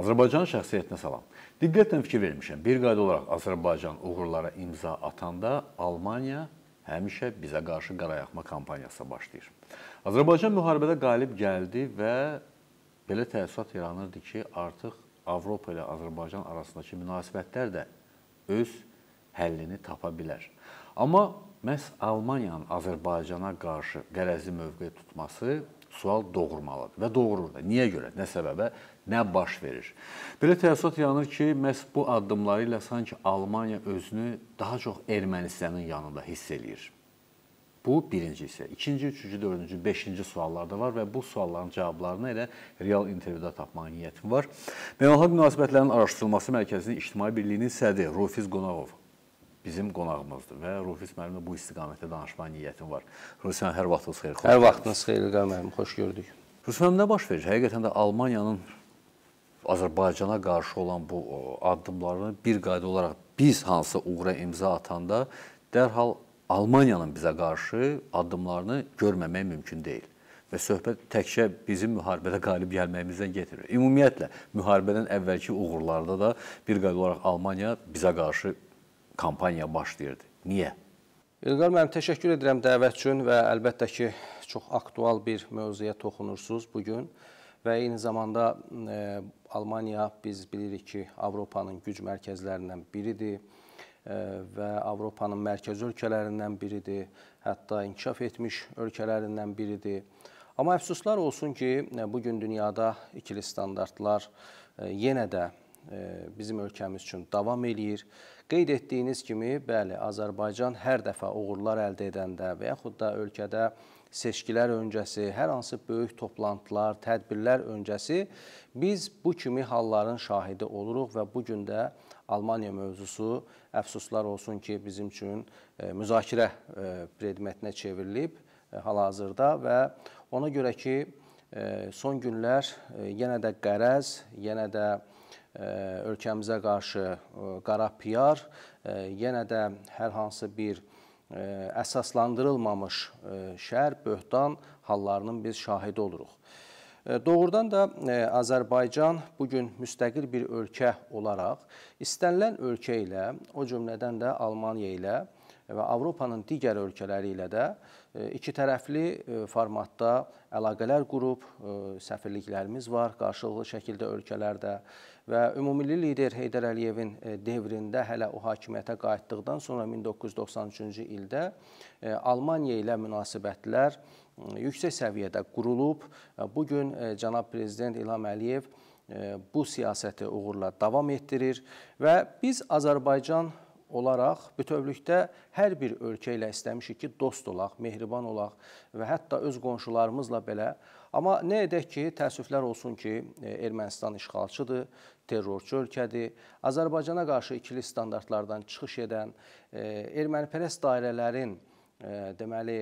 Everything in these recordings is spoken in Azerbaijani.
Azərbaycan şəxsiyyətinə salam. Diqqətlə fikir vermişəm. Bir qayda olaraq Azərbaycan uğurlara imza atanda Almaniya həmişə bizə qarşı qarayaqma kampaniyasına başlayır. Azərbaycan müharibədə qalib gəldi və belə təəssürat yaranırdı ki, artıq Avropa ilə Azərbaycan arasındakı münasibətlər də öz həllini tapa bilər. Amma məhz Almaniyanın Azərbaycana qarşı qərəzli mövqe tutması sual doğurmalıdır və doğurur da. Niyə görə? Nə səbəbə? Nə baş verir? Belə təəssürat yaranır ki, məhz bu addımları ilə sanki Almaniya özünü daha çox Ermənistanın yanında hiss eləyir. Bu birinci hissə. İkinci, üçüncü, dördüncü, beşinci suallar da var və bu sualların cavablarını elə real intervyuda tapmağa niyyətim var. Beynəlxalq münasibətlərin araşdırılması mərkəzinin ictimai birliyinin sədri Rufiz Qonağov bizim qonağımızdır və Rufis müəllimlə bu istiqamətdə danışma niyyətim var. Ruslan hər vaxtınız xeyir. Hər vaxtınız xeyir, Qamərəm, xoş gördük. Ruslan nə baş verir? Həqiqətən də Almaniyanın Azərbaycana qarşı olan bu addımlarını bir qayda olaraq biz hansısa uğura imza atanda dərhal Almaniyanın bizə qarşı addımlarını görməmək mümkün deyil. Və söhbət təkcə bizim müharibədə qalib gəlməyimizdən getmir. Ümumiyyətlə, müharibədən əvvəlki uğurlarda da bir qayda olaraq Almaniya bizə qarşı kampaniya başlayırdı. Niyə? İlqar müəllim, təşəkkür edirəm dəvət üçün və əlbəttə ki, çox aktual bir mövzuya toxunursunuz bu gün və eyni zamanda e, Almaniya biz bilirik ki, Avropanın güc mərkəzlərindən biridir e, və Avropanın mərkəz ölkələrindən biridir, hətta inkişaf etmiş ölkələrindən biridir. Amma əfsuslar olsun ki, e, bu gün dünyada ikili standartlar yenə də E, bizim ölkəmiz üçün davam eləyir. Qeyd etdiyiniz kimi, bəli, Azərbaycan hər dəfə uğurlar əldə edəndə və yaxud da ölkədə seçkilər öncəsi, hər hansı böyük toplantılar, tədbirlər öncəsi biz bu kimi halların şahidi oluruq və bu gün də Almaniya mövzusu əfsuslar olsun ki, bizim üçün e, müzakirə e, predmetinə çevrilib hal-hazırda və ona görə ki, son günlər yenə də qərəz, yenə də ölkəmizə qarşı e, qara PR e, yenə də hər hansı bir e, əsaslandırılmamış şər, böhtan hallarının biz şahidi oluruq. Doğrudan da Azərbaycan bu gün müstəqil bir ölkə olaraq istənilən ölkə ilə, o cümlədən də Almaniya ilə və Avropanın digər ölkələri ilə də e, iki tərəfli e, formatda əlaqələr qurub, e, səfirliklərimiz var qarşılıqlı şəkildə ölkələrdə və ümumilli lider Heydər Əliyevin devrində hələ o hakimiyyətə qayıtdıqdan sonra 1993-cü ildə Almaniya ilə münasibətlər yüksək səviyyədə qurulub. Bu gün cənab prezident İlham Əliyev bu siyasəti uğurla davam etdirir və biz Azərbaycan olaraq bütövlükdə hər bir ölkə ilə istəmişik ki, dost olaq, mehriban olaq və hətta öz qonşularımızla belə. Amma nə edək ki, təəssüflər olsun ki, e, Ermənistan işğalçıdır, terrorçu ölkədir. Azərbaycana qarşı ikili standartlardan çıxış edən e, ermənipərəst dairələrin e, deməli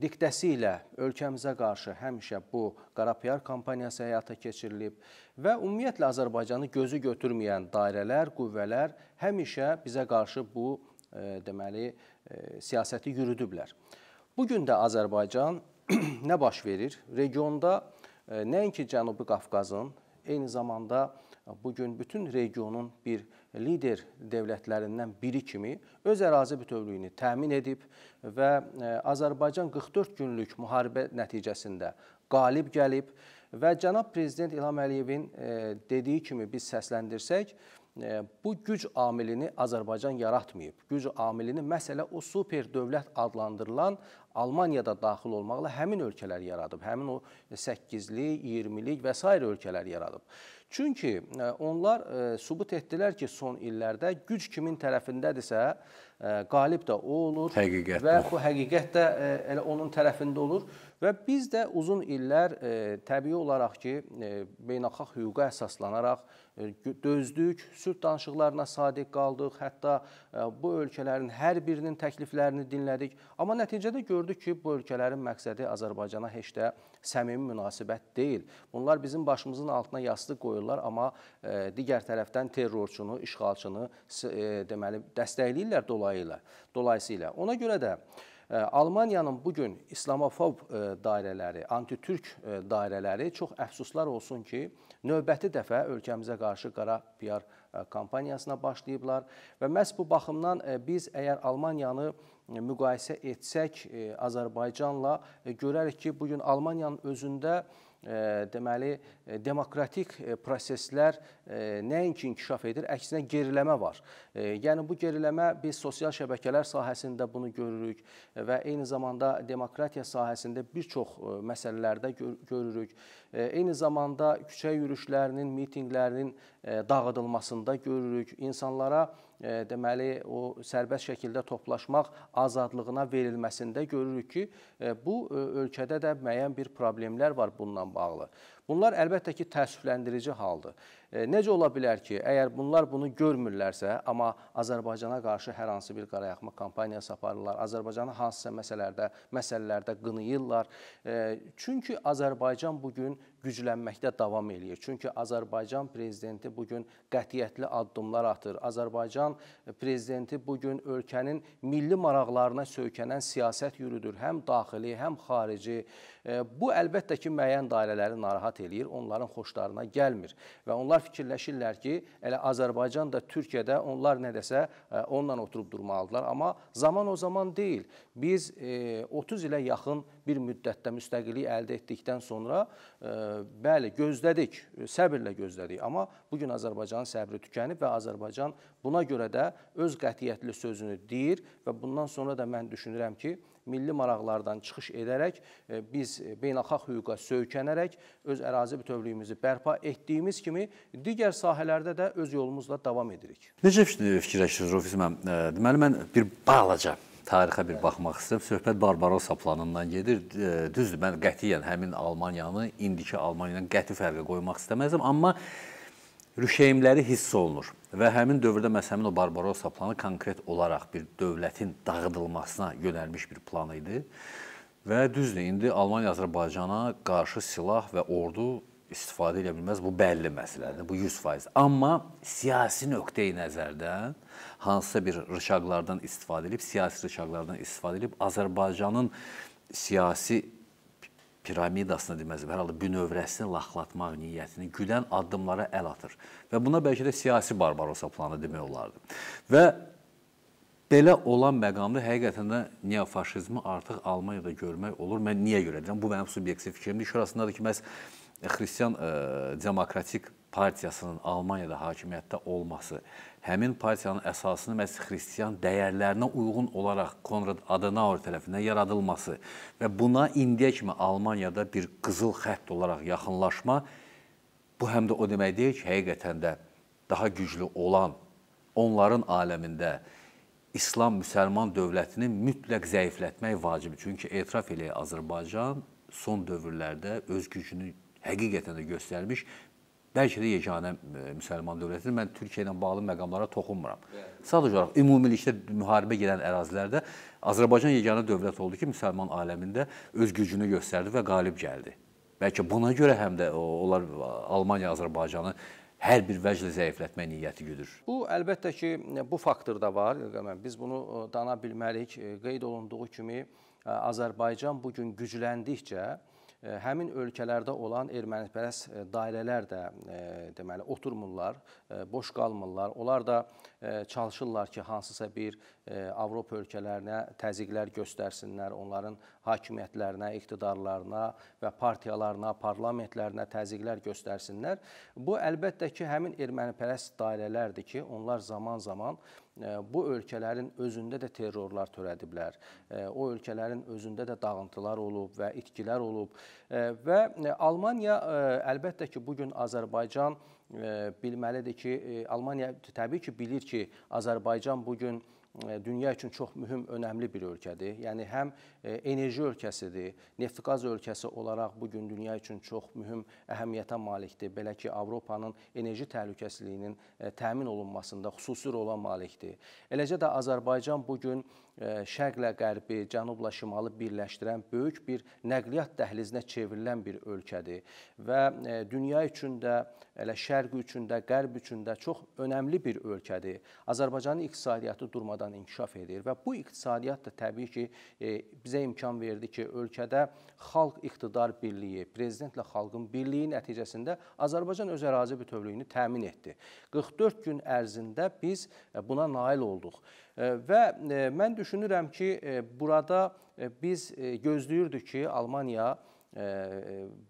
diktəsi ilə ölkəmizə qarşı həmişə bu Qarapiyar kampaniyası həyata keçirilib və ümumiyyətlə Azərbaycanı gözü götürməyən dairələr, qüvvələr həmişə bizə qarşı bu e, deməli e, siyasəti yürüdüblər. Bu gün də Azərbaycan nə baş verir? Regionda e, nəinki Cənubi Qafqazın, eyni zamanda bu gün bütün regionun bir lider dövlətlərindən biri kimi öz ərazi bütövlüyünü təmin edib və e, Azərbaycan 44 günlük müharibə nəticəsində qalib gəlib və cənab prezident İlham Əliyevin e, dediyi kimi biz səsləndirsək, bu güc amilini Azərbaycan yaratmayıb. Güc amilini məsələ o super dövlət adlandırılan Almaniyada daxil olmaqla həmin ölkələr yaradıb. Həmin o 8-lik, 20-lik və s. ölkələr yaradıb. Çünki e, onlar e, sübut etdilər ki, son illərdə güc kimin tərəfindədirsə, qalib də o olur həqiqət və bu həqiqət də e, elə onun tərəfində olur və biz də uzun illər e, təbii olaraq ki, e, beynəlxalq hüquqa əsaslanaraq dözdük, sülh danışıqlarına sadiq qaldıq, hətta bu ölkələrin hər birinin təkliflərini dinlədik, amma nəticədə gördük ki, bu ölkələrin məqsədi Azərbaycana heç də səmimi münasibət deyil. Bunlar bizim başımızın altına yastıq qoyurlar, amma digər tərəfdən terrorçunu, işğalçını deməli dəstəkləyirlər dolayı dolayı ilə. Dolayısıyla ona görə də e, Almaniyanın bu gün islamofob e, dairələri, anti-türk e, dairələri çox əfsuslar olsun ki, növbəti dəfə ölkəmizə qarşı qara PR kampaniyasına başlayıblar və məhz bu baxımdan biz əgər Almaniyanı müqayisə etsək Azərbaycanla görərik ki, bu gün Almaniyanın özündə deməli e, demokratik e, proseslər e, nəinki inkişaf edir, əksinə geriləmə var. Yəni bu geriləmə biz sosial şəbəkələr sahəsində bunu görürük və eyni zamanda demokratiya sahəsində bir çox məsələlərdə görürük. Eyni zamanda küçə yürüşlərinin, mitinqlərinin dağıdılmasında görürük. İnsanlara deməli o sərbəst şəkildə toplaşmaq azadlığına verilməsində görürük ki, e, bu e, ölkədə də müəyyən bir problemlər var bununla bağlı. Bunlar əlbəttə ki, təəssüfləndirici haldır. E, necə ola bilər ki, əgər bunlar bunu görmürlərsə, amma Azərbaycana qarşı hər hansı bir qarayaqma kampaniyası aparırlar, Azərbaycanı hansısa məsələlərdə, məsələlərdə qınayırlar. Çünki Azərbaycan bugün güclənməkdə davam eləyir. Çünki Azərbaycan prezidenti bu gün qətiyyətli addımlar atır. Azərbaycan e, prezidenti bu gün ölkənin milli maraqlarına söykənən siyasət yürüdür, həm daxili, həm xarici. E, bu əlbəttə ki, müəyyən dairələri narahat eləyir, onların xoşlarına gəlmir və onlar fikirləşirlər ki, elə Azərbaycan da Türkiyədə onlar nədəsə e, onunla oturub durmalıdırlar, amma zaman o zaman deyil. Biz 30 ilə yaxın bir müddətdə müstəqillik əldə etdikdən sonra e, bəli gözlədik, səbirlə gözlədik, amma bu gün Azərbaycanın səbri tükənib və Azərbaycan buna görə də öz qətiyyətli sözünü deyir və bundan sonra da mən düşünürəm ki, milli maraqlardan çıxış edərək e, biz beynəlxalq hüquqa söykənərək öz ərazi bütövlüyümüzü bərpa etdiyimiz kimi digər sahələrdə də öz yolumuzla davam edirik. Necə fikirləşirsiniz Rofis müəllim? E, deməli mən bir balaca tarixə bir baxmaq istəyirəm. Söhbət Barbarossa planından gedir. Düzdür, mən qətiyyən həmin Almaniyanı indiki Almaniyadan qəti fərqə qoymaq istəməzdim, amma rüşeymləri hiss olunur və həmin dövrdə məhz həmin o Barbarossa planı konkret olaraq bir dövlətin dağıdılmasına yönəlmiş bir plan idi. Və düzdür, indi Almaniya Azərbaycana qarşı silah və ordu istifadə edə bilməz. Bu bəlli məsələdir. Bu 100%. Amma siyasi nöqteyi nəzərdən hansısa bir rışaqlardan istifadə edib, siyasi rışaqlardan istifadə edib Azərbaycanın siyasi piramidasını deməzdim, hər halda bünövrəsini laxlatmaq niyyətini gülən addımlara əl atır. Və buna bəlkə də siyasi barbarosa planı demək olardı. Və belə olan məqamda həqiqətən də neofaşizmi artıq Almaniyada görmək olur. Mən niyə görə deyirəm? Bu mənim subyektiv fikrimdir. Şurasındadır ki, məhz xristian ə, e, demokratik partiyasının Almaniyada hakimiyyətdə olması, həmin partiyanın əsasını məhz xristiyan dəyərlərinə uyğun olaraq Konrad Adenauer tərəfindən yaradılması və buna indiyə kimi Almaniyada bir qızıl xətt olaraq yaxınlaşma bu həm də o demək deyil ki, həqiqətən də daha güclü olan onların aləmində İslam müsəlman dövlətini mütləq zəiflətmək vacibdir. Çünki etiraf eləyir Azərbaycan son dövrlərdə öz gücünü həqiqətən də göstərmiş bəlkə də yeganə e, müsəlman dövlətidir. Mən Türkiyə ilə bağlı məqamlara toxunmuram. Sadəcə olaraq ümumilikdə müharibə gedən ərazilərdə Azərbaycan yeganə dövlət oldu ki, müsəlman aləmində öz gücünü göstərdi və qalib gəldi. Bəlkə buna görə həm də onlar e, Almaniya Azərbaycanı hər bir vəclə zəiflətmək niyyəti güdür. Bu əlbəttə ki, e, bu faktor da var. Biz bunu dana bilmərik. Qeyd olunduğu kimi Azərbaycan bu gün gücləndikcə E, həmin ölkələrdə olan ermənipərəst e, dairələr də e, deməli oturmurlar, boş qalmırlar. Onlar da çalışırlar ki, hansısa bir Avropa ölkələrinə təzyiqlər göstərsinlər, onların hakimiyyətlərinə, iqtidarlarına və partiyalarına, parlamentlərinə təzyiqlər göstərsinlər. Bu əlbəttə ki, həmin ermənipərəst dairələrdir ki, onlar zaman-zaman bu ölkələrin özündə də terrorlar törədiblər. O ölkələrin özündə də dağıntılar olub və itkilər olub və Almaniya əlbəttə ki, bu gün Azərbaycan bilməlidir ki, Almaniya təbii ki, bilir ki, Azərbaycan bu gün dünya üçün çox mühüm, önəmli bir ölkədir. Yəni həm E, enerji ölkəsidir. Neft-qaz ölkəsi olaraq bu gün dünya üçün çox mühüm əhəmiyyətə malikdir. Belə ki, Avropanın enerji təhlükəsizliyinin e, təmin olunmasında xüsusi rola malikdir. Eləcə də Azərbaycan bu gün e, şərqlə qərbi, cənubla şimalı birləşdirən böyük bir nəqliyyat dəhlizinə çevrilən bir ölkədir və dünya üçün də, elə şərq üçün də, qərb üçün də çox önəmli bir ölkədir. Azərbaycanın iqtisadiyyatı durmadan inkişaf edir və bu iqtisadiyyat da təbii ki, bizə bizə imkan verdi ki, ölkədə xalq iqtidar birliyi, prezidentlə xalqın birliyi nəticəsində Azərbaycan öz ərazi bütövlüyünü təmin etdi. 44 gün ərzində biz e, buna nail olduq. E, və e, mən düşünürəm ki, burada biz gözləyirdik ki, Almaniya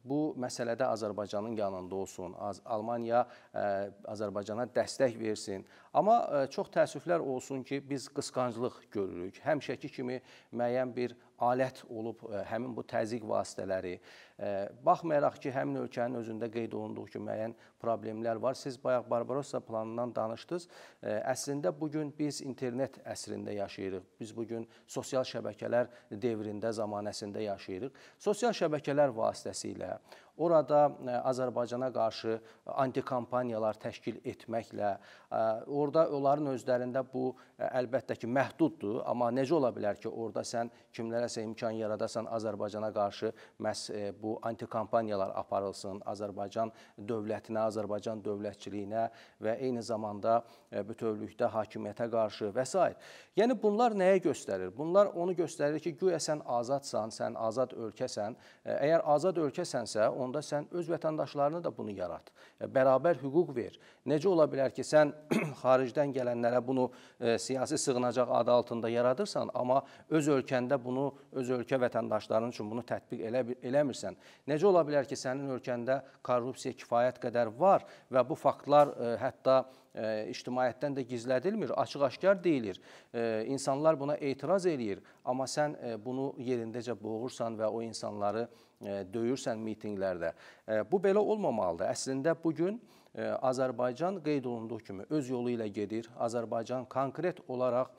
bu məsələdə Azərbaycanın yanında olsun. Almaniya Azərbaycana dəstək versin. Amma e, çox təəssüflər olsun ki, biz qısqanclıq görürük. Həmişəki kimi müəyyən bir alət olub e, həmin bu təzyiq vasitələri. E, baxmayaraq ki, həmin ölkənin özündə qeyd olunduğu ki, müəyyən problemlər var. Siz bayaq Barbarossa planından danışdınız. Əslində bu gün biz internet əsrində yaşayırıq. Biz bu gün sosial şəbəkələr devrində, zamanəsində yaşayırıq. Sosial şəbəkələr vasitəsilə Orada e, Azərbaycana qarşı e, antikampaniyalar təşkil etməklə, e, orada onların özlərində bu əlbəttə ki, məhduddur, amma necə ola bilər ki, orada sən kimlərəsə imkan yaradasan Azərbaycana qarşı məhz bu antikampaniyalar aparılsın Azərbaycan dövlətinə, Azərbaycan dövlətçiliyinə və eyni zamanda bütövlükdə hakimiyyətə qarşı və s. Yəni bunlar nəyə göstərir? Bunlar onu göstərir ki, güya sən azadsan, sən azad ölkəsən. Əgər azad ölkəsənsə, onda sən öz vətəndaşlarını da bunu yarat. Bərabər hüquq ver. Necə ola bilər ki, sən xaricdən gələnlərə bunu e, siyasi sığınacaq adı altında yaradırsan, amma öz ölkəndə bunu öz ölkə vətəndaşların üçün bunu tətbiq elə eləmirsən. Necə ola bilər ki, sənin ölkəndə korrupsiya kifayət qədər var və bu faktlar e, hətta e, E, ictimaiyyətdən də gizlədilmir, açıq-aşkar deyilir. E, insanlar buna etiraz eləyir, amma sən e, bunu yerindəcə boğursan və o insanları döyürsən mitinqlərdə. Bu belə olmamalıdır. Əslində bu gün Azərbaycan qeyd olunduğu kimi öz yolu ilə gedir. Azərbaycan konkret olaraq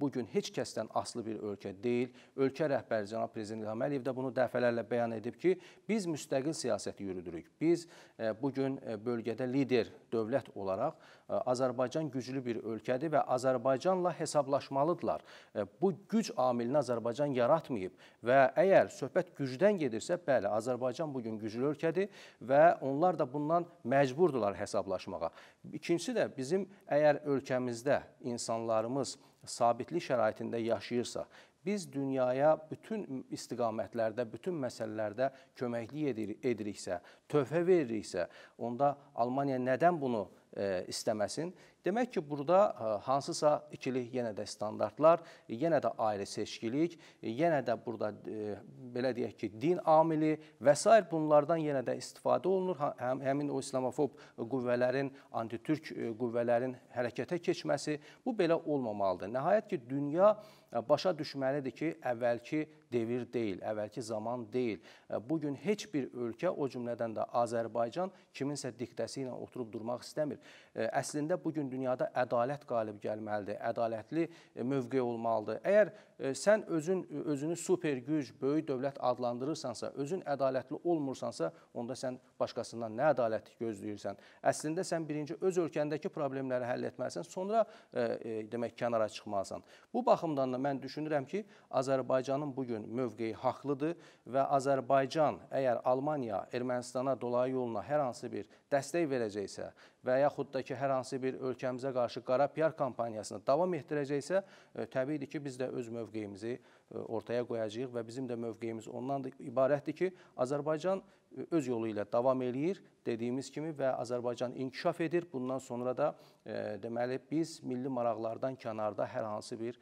bu gün heç kəsdən aslı bir ölkə deyil. Ölkə rəhbəri cənab prezident İlham Əliyev də bunu dəfələrlə bəyan edib ki, biz müstəqil siyasət yürüdürük. Biz e, bu gün e, bölgədə lider dövlət olaraq e, Azərbaycan güclü bir ölkədir və Azərbaycanla hesablaşmalıdırlar. Bu güc amilini Azərbaycan yaratmayıb və əgər söhbət gücdən gedirsə, bəli, Azərbaycan bu gün güclü ölkədir və onlar da bundan məcburdular hesablaşmağa. İkincisi də bizim əgər ölkəmizdə insanlarımız sabitlik şəraitində yaşayırsa, biz dünyaya bütün istiqamətlərdə, bütün məsələlərdə köməklik edir ediriksə, töhfə veririksə, onda Almaniya nədən bunu e, istəməsin? Demək ki, burada e, hansısa ikili yenə də standartlar, yenə də ayrı seçkilik, yenə də burada e, belə deyək ki, din amili və s. bunlardan yenə də istifadə olunur. Həm, həmin o islamofob qüvvələrin, antitürk e, qüvvələrin hərəkətə keçməsi bu belə olmamalıdır. Nəhayət ki, dünya başa düşməlidir ki, əvvəlki devir deyil, əvəlki zaman deyil. Bu gün heç bir ölkə, o cümlədən də Azərbaycan kiminsə diktəsi ilə oturub durmaq istəmir. Əslində bu gün gün dünyada ədalət qalib gəlməlidir, ədalətli e, mövqe olmalıdır. Əgər e, sən özün e, özünü super güc, böyük dövlət adlandırırsansa, özün ədalətli olmursansa, onda sən başqasından nə ədalət gözləyirsən? Əslində sən birinci öz ölkəndəki problemləri həll etməlisən, sonra e, e, demək kənara çıxmalısan. Bu baxımdan da mən düşünürəm ki, Azərbaycanın bu gün mövqeyi haqlıdır və Azərbaycan əgər Almaniya Ermənistana dolayı yoluna hər hansı bir dəstək verəcəksə və yaxud da ki, hər hansı bir ölkəmizə qarşı qara PR kampaniyasını davam etdirəcəksə, e, təbiidir ki, biz də öz mövqeyimizi E, ortaya qoyacağıq və bizim də mövqeyimiz ondan da ibarətdir ki, Azərbaycan e, öz yolu ilə davam eləyir dediyimiz kimi və Azərbaycan inkişaf edir. Bundan sonra da e, deməli biz milli maraqlardan kənarda hər hansı bir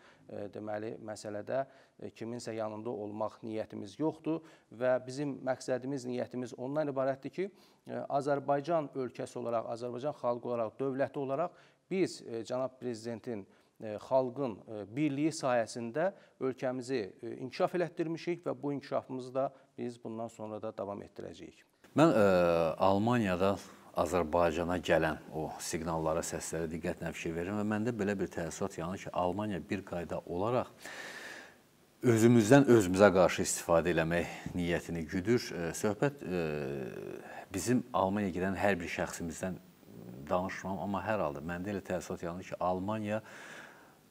deməli məsələdə kiminsə yanında olmaq niyyətimiz yoxdur və bizim məqsədimiz, niyyətimiz ondan ibarətdir ki, Azərbaycan ölkəsi olaraq, Azərbaycan xalqı olaraq, dövləti olaraq biz cənab prezidentin E, xalqın e, birliyi sayəsində ölkəmizi e, inkişaf elətdirmişik və bu inkişafımızı da biz bundan sonra da davam etdirəcəyik. Mən ə, Almaniyada Azərbaycana gələn o siqnallara, səslərə diqqətlə fikir verirəm və məndə belə bir təəssürat yaranır ki, Almaniya bir qayda olaraq özümüzdən özümüzə qarşı istifadə eləmək niyyətini güdür. Söhbət bizim Almaniyaya gedən hər bir şəxsimizdən danışmam, amma hər halda məndə elə təəssürat yaranır ki, Almaniya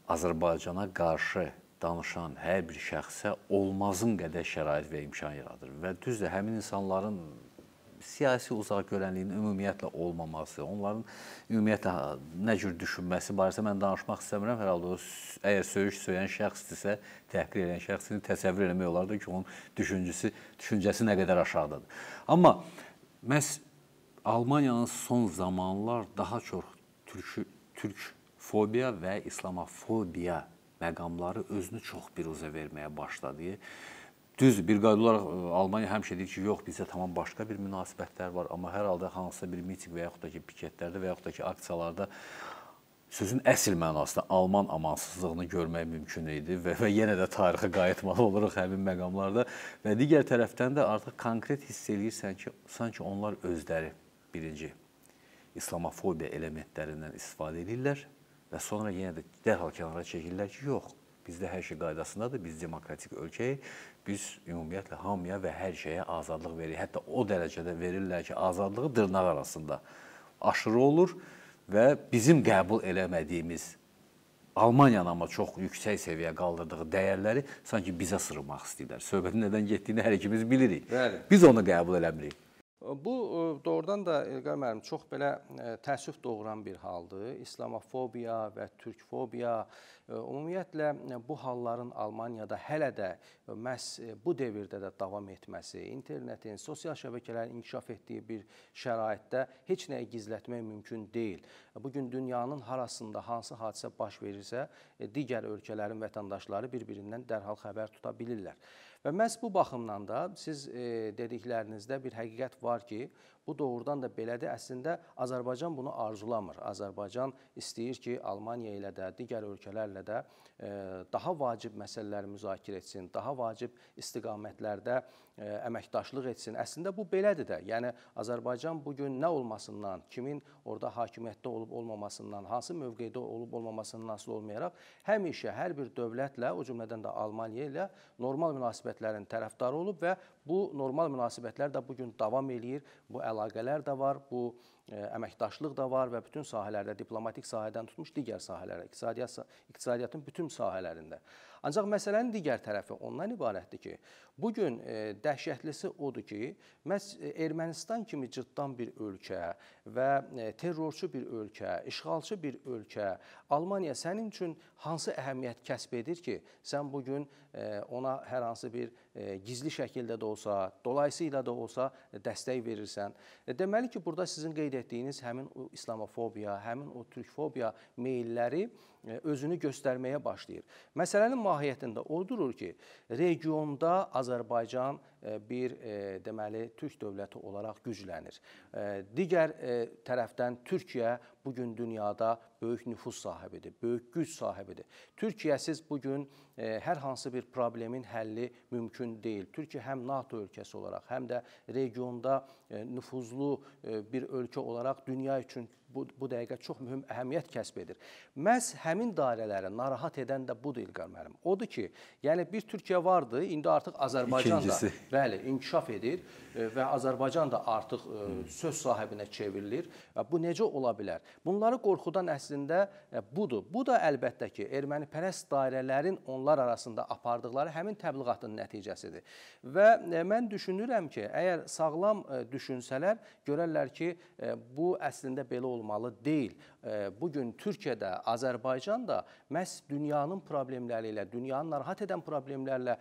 Azərbaycana qarşı danışan hər bir şəxsə olmazın qədər şərait və imkan yaradır. Və düzdür, həmin insanların siyasi uzaqgörənliyin ümumiyyətlə olmaması, onların ümumiyyətlə nə cür düşünməsi barəsində mən danışmaq istəmirəm. Hər halda əgər söyüş söyən şəxsdirsə, təhqir edən şəxsini təsəvvür etmək olar da ki, onun düşüncəsi, düşüncəsi nə qədər aşağıdadır. Amma məhz Almaniyanın son zamanlar daha çox türkü türk fobiya və islamofobiya məqamları özünü çox biruzə verməyə başladı. Düz bir qayda olaraq e, Almaniya həmişə deyir ki, yox, bizdə tamam başqa bir münasibətlər var, amma hər halda hansısa bir mitinq və yaxud da ki, piketlərdə və yaxud da ki, aksiyalarda sözün əsl mənasında alman amansızlığını görmək mümkün idi və, və yenə də tarixə qayıtmalı oluruq həmin məqamlarda və digər tərəfdən də artıq konkret hiss eləyirsən ki, sanki onlar özləri birinci islamofobiya elementlərindən istifadə edirlər və sonra yenə də dərhal kənara çəkirlər ki, yox, bizdə hər şey qaydasındadır, biz demokratik ölkəyik, biz ümumiyyətlə hamıya və hər şeyə azadlıq veririk. Hətta o dərəcədə verirlər ki, azadlığı dırnaq arasında aşırı olur və bizim qəbul eləmədiyimiz Almaniyanın amma çox yüksək səviyyə qaldırdığı dəyərləri sanki bizə sırmaq istəyirlər. Söhbətin nədən getdiyini hər ikimiz bilirik. Bəli. Biz onu qəbul eləmirik. Bu e, doğrudan da Elqar müəllim çox belə e, təəssüf doğuran bir haldır. İslamofobiya və türkfobiya e, ümumiyyətlə bu halların Almaniyada hələ də məhz bu dövrdə də davam etməsi, internetin, sosial şəbəkələrin inkişaf etdiyi bir şəraitdə heç nəyi gizlətmək mümkün deyil. Bu gün dünyanın harasında hansı hadisə baş verirsə, digər ölkələrin vətəndaşları bir-birindən dərhal xəbər tuta bilirlər. Və məhz bu baxımdan da siz dediklərinizdə bir həqiqət var var ki, bu doğrudan da belədir. Əslində Azərbaycan bunu arzulamır. Azərbaycan istəyir ki, Almaniya ilə də, digər ölkələrlə də e, daha vacib məsələləri müzakirə etsin, daha vacib istiqamətlərdə əməkdaşlıq etsin. Əslində bu belədir də. Yəni Azərbaycan bu gün nə olmasından, kimin orada hakimiyyətdə olub-olmamasından, hansı mövqedə olub-olmamasından asılı olmayaraq həmişə hər bir dövlətlə, o cümlədən də Almaniya ilə normal münasibətlərin tərəfdarı olub və bu normal münasibətlər də bu gün davam eləyir. Bu əlaqələr də var. Bu əməkdaşlıq da var və bütün sahələrdə, diplomatik sahədən tutmuş digər sahələrə, iqtisadiyyat, iqtisadiyyatın bütün sahələrində. Ancaq məsələnin digər tərəfi ondan ibarətdir ki, bu gün dəhşətlisi odur ki, məhz Ermənistan kimi cırtdan bir ölkə və terrorçu bir ölkə, işğalçı bir ölkə Almaniya sənin üçün hansı əhəmiyyət kəsb edir ki, sən bu gün ona hər hansı bir E, gizli şəkildə də olsa, dolayısıyla da olsa dəstək verirsən. E, deməli ki, burada sizin qeyd etdiyiniz həmin o islamofobiya, həmin o türkfobiya meylləri E, özünü göstərməyə başlayır. Məsələnin mahiyyətində o durur ki, regionda Azərbaycan e, bir e, deməli türk dövləti olaraq güclənir. Digər tərəfdən Türkiyə bu gün dünyada böyük nüfuz sahibidir, böyük güc sahibidir. Türkiyəsiz bu gün hər hansı bir problemin həlli mümkün deyil. Türkiyə həm NATO ölkəsi olaraq, həm də regionda nüfuzlu bir ölkə olaraq dünya üçün bu, bu dəqiqə çox mühüm əhəmiyyət kəsb edir. Məhz həmin dairələrə narahat edən də budur İlqar müəllim. Odur ki, yəni bir Türkiyə vardı, indi artıq Azərbaycan İkincisi. da bəli, inkişaf edir e, və Azərbaycan da artıq e, söz sahibinə çevrilir. Bu necə ola bilər? Bunları qorxudan əslində e, budur. Bu da əlbəttə ki, ermənipərəst dairələrin onlar arasında apardıqları həmin təbliğatın nəticəsidir. Və mən düşünürəm ki, əgər sağlam düşünsələr, görərlər ki, bu əslində belə olmalıdır olmalı deyil. Bu gün Türkiyədə, Azərbaycanda məhz dünyanın problemləri ilə, dünyanı narahat edən problemlərlə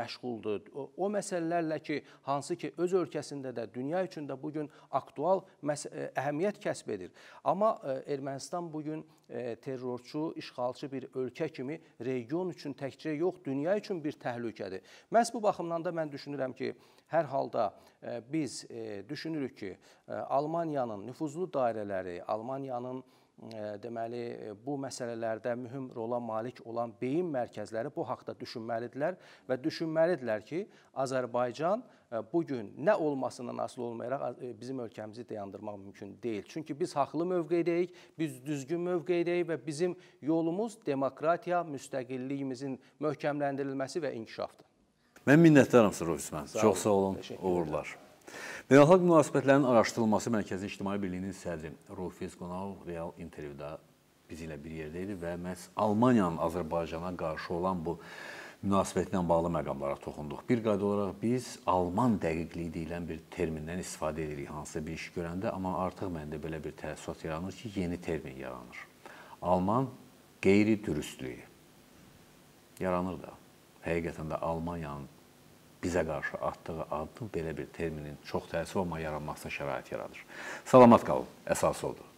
məşğuldur. O məsələlərlə ki, hansı ki öz ölkəsində də, dünya üçün də bu gün aktual əhəmiyyət kəsb edir. Amma Ermənistan bu gün E, terrorçu, işğalçı bir ölkə kimi region üçün təkcə yox, dünya üçün bir təhlükədir. Məhz bu baxımdan da mən düşünürəm ki, hər halda e, biz e, düşünürük ki, Almaniyanın nüfuzlu dairələri, Almaniyanın deməli bu məsələlərdə mühüm rola malik olan beyin mərkəzləri bu haqqda düşünməlidirlər və düşünməlidirlər ki, Azərbaycan bu gün nə olmasından asılı olmayaraq bizim ölkəmizi dayandırmaq mümkün deyil. Çünki biz haqlı mövqeydəyik, biz düzgün mövqeydəyik və bizim yolumuz demokratiya, müstəqilliyimizin möhkəmləndirilməsi və inkişafdır. Mən minnətdaram Sırov İsmən. Çox sağ olun, uğurlar. Beynəlxalq münasibətlərin araşdırılması Mərkəzi İctimai Birliyinin sədri Rufiz Qonaq real intervyuda bizimlə bir yerdə idi və məhz Almaniyanın Azərbaycana qarşı olan bu münasibətlə bağlı məqamlara toxunduq. Bir qayda olaraq biz Alman dəqiqliyi deyilən bir termindən istifadə edirik hansısa bir iş görəndə, amma artıq məndə belə bir təəssürat yaranır ki, yeni termin yaranır. Alman qeyri-dürüstlüyü yaranır da. Həqiqətən də Almaniyanın bizə qarşı atdığı addım belə bir terminin çox təəssüf amma yaranmasına şərait yaradır. Salamat qalın, əsas odur.